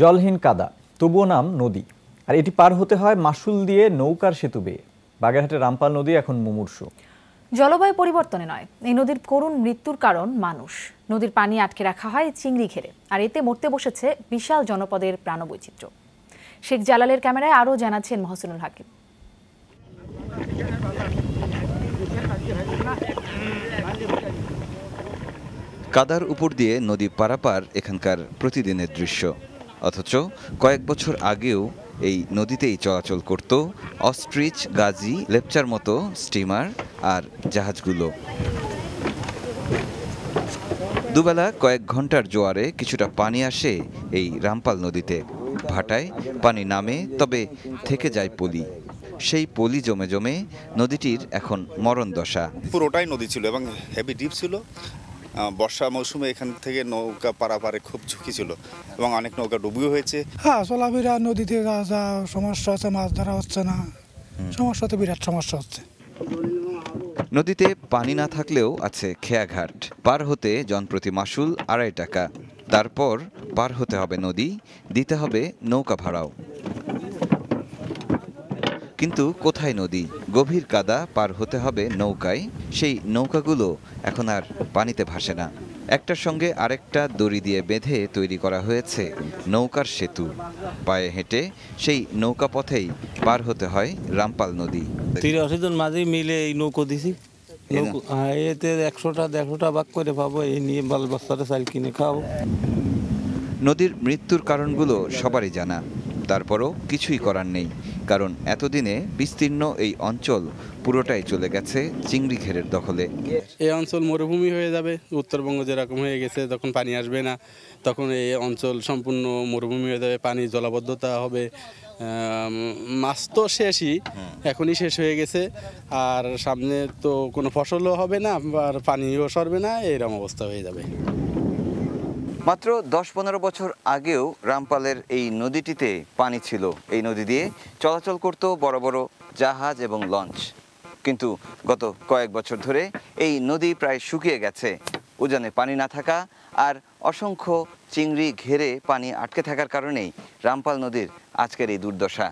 জলহীন কাদা তবুও নাম নদী আর এটি পার হতে হয় মাসুল দিয়ে নৌকার সেতু বেয়ে বাগেরহাটের রামপাল নদী এখন মুমূর্ষু জলবায়ু পরিবর্তনে নয় এই নদীর করুণ মৃত্যুর কারণ মানুষ নদীর পানি আটকে রাখা হয় চিংড়ি ঘেরে আর এতে মরতে বসেছে বিশাল জনপদের প্রাণবৈচিত্র্য শেখ জালালের ক্যামেরায় আরও জানাচ্ছেন মহসিনুল হাকিম কাদার উপর দিয়ে নদী পারাপার এখানকার প্রতিদিনের দৃশ্য অথচ কয়েক বছর আগেও এই নদীতেই চলাচল করত অস্ট্রিচ গাজী লেপচার মতো স্টিমার আর জাহাজগুলো দুবেলা কয়েক ঘন্টার জোয়ারে কিছুটা পানি আসে এই রামপাল নদীতে ভাটায় পানি নামে তবে থেকে যায় পলি সেই পলি জমে জমে নদীটির এখন মরণ দশা পুরোটাই নদী ছিল এবং হেভি ডিপ ছিল বর্ষা মৌসুমে এখান থেকে নৌকা পারাপারে খুব ঝুঁকি ছিল এবং অনেক নৌকা ডুবিও হয়েছে হ্যাঁ চলাফেরা নদীতে যা সমস্যা হচ্ছে মাছ ধরা হচ্ছে না সমস্যা তো বিরাট সমস্যা হচ্ছে নদীতে পানি না থাকলেও আছে খেয়াঘাট পার হতে জনপ্রতি মাসুল আড়াই টাকা তারপর পার হতে হবে নদী দিতে হবে নৌকা ভাড়াও কিন্তু কোথায় নদী গভীর কাদা পার হতে হবে নৌকায় সেই নৌকাগুলো এখন আর পানিতে ভাসে না একটার সঙ্গে আরেকটা দড়ি দিয়ে বেঁধে তৈরি করা হয়েছে নৌকার সেতু পায়ে হেঁটে সেই নৌকা পথেই পার হতে হয় রামপাল নদী তিরাশি জন মিলে এই নৌকো দিছি হ্যাঁ, এতে একশোটা দেড়শোটা বাক করে পাবো এই নিয়ে বাল বস্তাটা চাল কিনে খাবো নদীর মৃত্যুর কারণগুলো সবারই জানা তারপরও কিছুই করার নেই কারণ এতদিনে বিস্তীর্ণ এই অঞ্চল পুরোটাই চলে গেছে চিংড়ি ঘেরের দখলে এই অঞ্চল মরুভূমি হয়ে যাবে উত্তরবঙ্গ যেরকম হয়ে গেছে তখন পানি আসবে না তখন এই অঞ্চল সম্পূর্ণ মরুভূমি হয়ে যাবে পানি জলাবদ্ধতা হবে মাছ তো শেষই এখনই শেষ হয়ে গেছে আর সামনে তো কোনো ফসলও হবে না আর পানিও সরবে না এরকম অবস্থা হয়ে যাবে মাত্র দশ পনেরো বছর আগেও রামপালের এই নদীটিতে পানি ছিল এই নদী দিয়ে চলাচল করত বড় বড় জাহাজ এবং লঞ্চ কিন্তু গত কয়েক বছর ধরে এই নদী প্রায় শুকিয়ে গেছে উজানে পানি না থাকা আর অসংখ্য চিংড়ি ঘেরে পানি আটকে থাকার কারণেই রামপাল নদীর আজকের এই দুর্দশা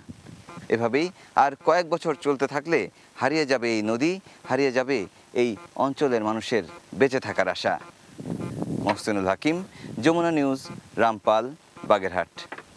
এভাবেই আর কয়েক বছর চলতে থাকলে হারিয়ে যাবে এই নদী হারিয়ে যাবে এই অঞ্চলের মানুষের বেঁচে থাকার আশা মহসিনুল হাকিম যমুনা নিউজ রামপাল বাগেরহাট